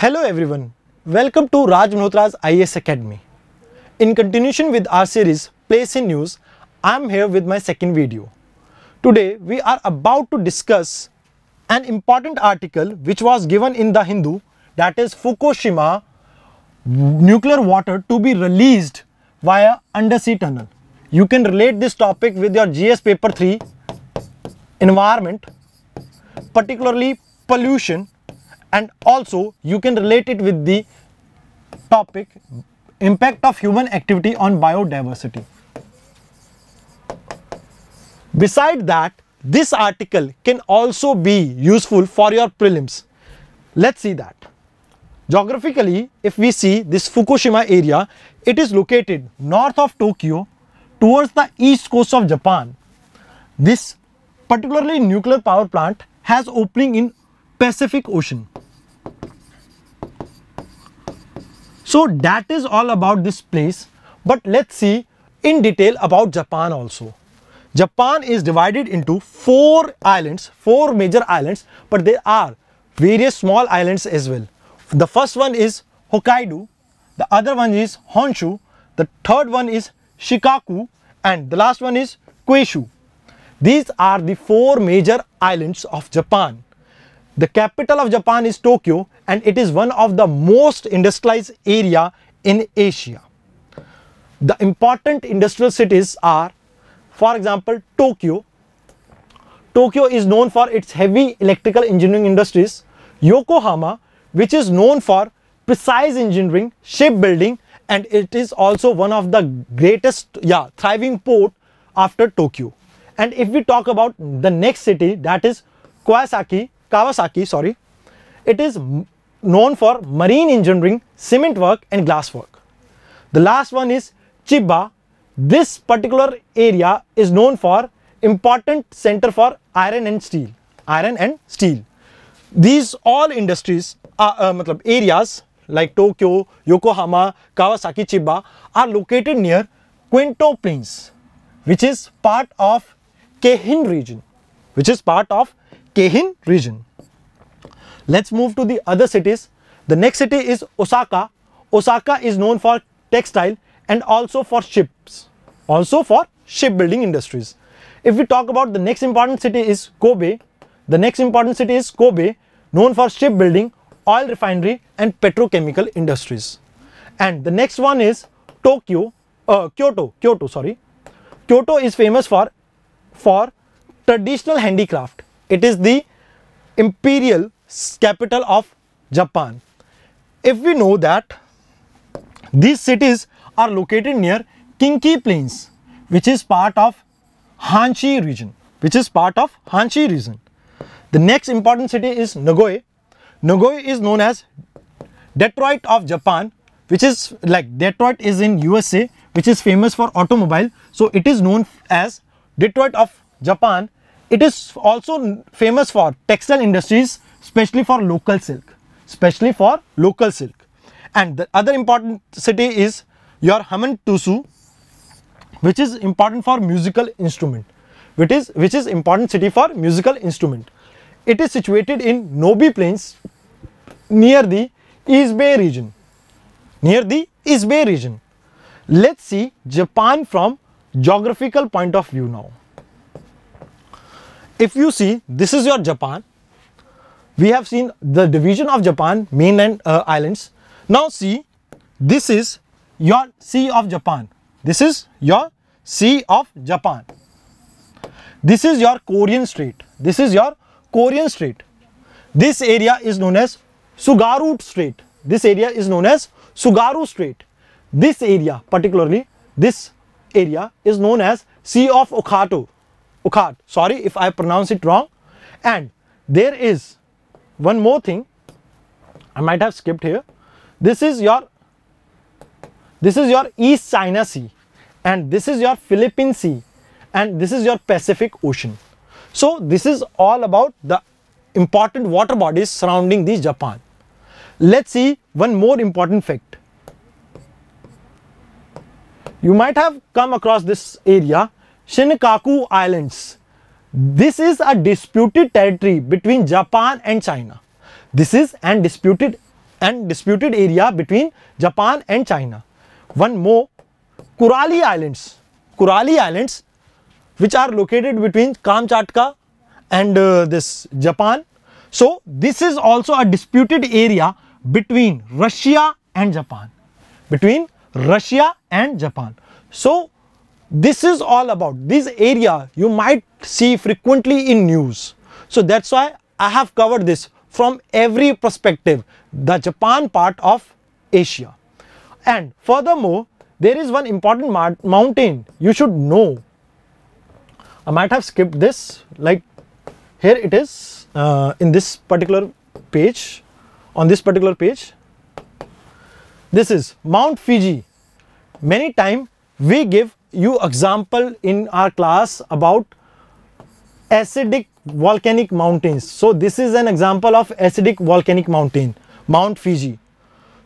Hello everyone, welcome to Raj Malhotra's IAS Academy. In continuation with our series Place in News, I am here with my second video. Today we are about to discuss an important article which was given in the Hindu that is Fukushima nuclear water to be released via undersea tunnel. You can relate this topic with your GS paper 3 environment particularly pollution and also you can relate it with the topic impact of human activity on biodiversity. Beside that, this article can also be useful for your prelims. Let's see that. Geographically, if we see this Fukushima area, it is located north of Tokyo towards the east coast of Japan. This particularly nuclear power plant has opening in Pacific Ocean. So that is all about this place. But let's see in detail about Japan also. Japan is divided into four islands, four major islands, but there are various small islands as well. The first one is Hokkaido, the other one is Honshu, the third one is Shikoku, and the last one is Kyushu. These are the four major islands of Japan. The capital of Japan is Tokyo and it is one of the most industrialized area in Asia. The important industrial cities are, for example, Tokyo. Tokyo is known for its heavy electrical engineering industries. Yokohama, which is known for precise engineering, shipbuilding, and it is also one of the greatest, yeah, thriving port after Tokyo. And if we talk about the next city, that is Kawasaki, Kawasaki, sorry, it is known for marine engineering, cement work and glass work. The last one is Chiba. This particular area is known for important center for iron and steel. Iron and steel. These all industries, are, uh, areas like Tokyo, Yokohama, Kawasaki, Chiba are located near Quinto Plains, which is part of Kehin region, which is part of Kehin region. Let's move to the other cities. The next city is Osaka. Osaka is known for textile and also for ships, also for shipbuilding industries. If we talk about the next important city is Kobe. The next important city is Kobe, known for shipbuilding, oil refinery and petrochemical industries. And the next one is Tokyo, uh, Kyoto, Kyoto, sorry. Kyoto is famous for, for traditional handicraft. It is the imperial capital of Japan. If we know that these cities are located near Kinki Plains, which is part of Hanshi region, which is part of Hanshi region. The next important city is Nagoya. Nagoya is known as Detroit of Japan, which is like Detroit is in USA, which is famous for automobile. So it is known as Detroit of Japan. It is also famous for textile industries especially for local silk, especially for local silk. And the other important city is your Haman Tusu, which is important for musical instrument, which is, which is important city for musical instrument. It is situated in Nobi Plains near the East Bay region, near the East Bay region. Let's see Japan from geographical point of view now. If you see, this is your Japan we have seen the division of Japan, mainland uh, islands. Now see, this is your Sea of Japan. This is your Sea of Japan. This is your Korean Strait. This is your Korean Strait. This area is known as Sugaru Strait. This area is known as Sugaru Strait. This area, particularly this area, is known as Sea of Okhato. Okhat. Sorry if I pronounce it wrong. And there is one more thing I might have skipped here. This is your this is your East China Sea and this is your Philippine Sea and this is your Pacific Ocean. So this is all about the important water bodies surrounding the Japan. Let's see one more important fact. You might have come across this area, Shinkaku Islands. This is a disputed territory between Japan and China. This is an disputed and disputed area between Japan and China. One more, Kurali Islands. Kurali Islands, which are located between Kamchatka and uh, this Japan. So, this is also a disputed area between Russia and Japan. Between Russia and Japan. So, this is all about this area you might see frequently in news so that's why i have covered this from every perspective the japan part of asia and furthermore there is one important mountain you should know i might have skipped this like here it is uh, in this particular page on this particular page this is mount fiji many time we give you example in our class about acidic volcanic mountains. So this is an example of acidic volcanic mountain, Mount Fiji.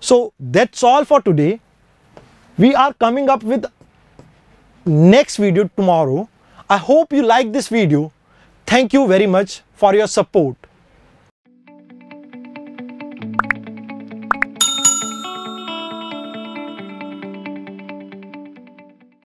So that's all for today. We are coming up with next video tomorrow. I hope you like this video. Thank you very much for your support.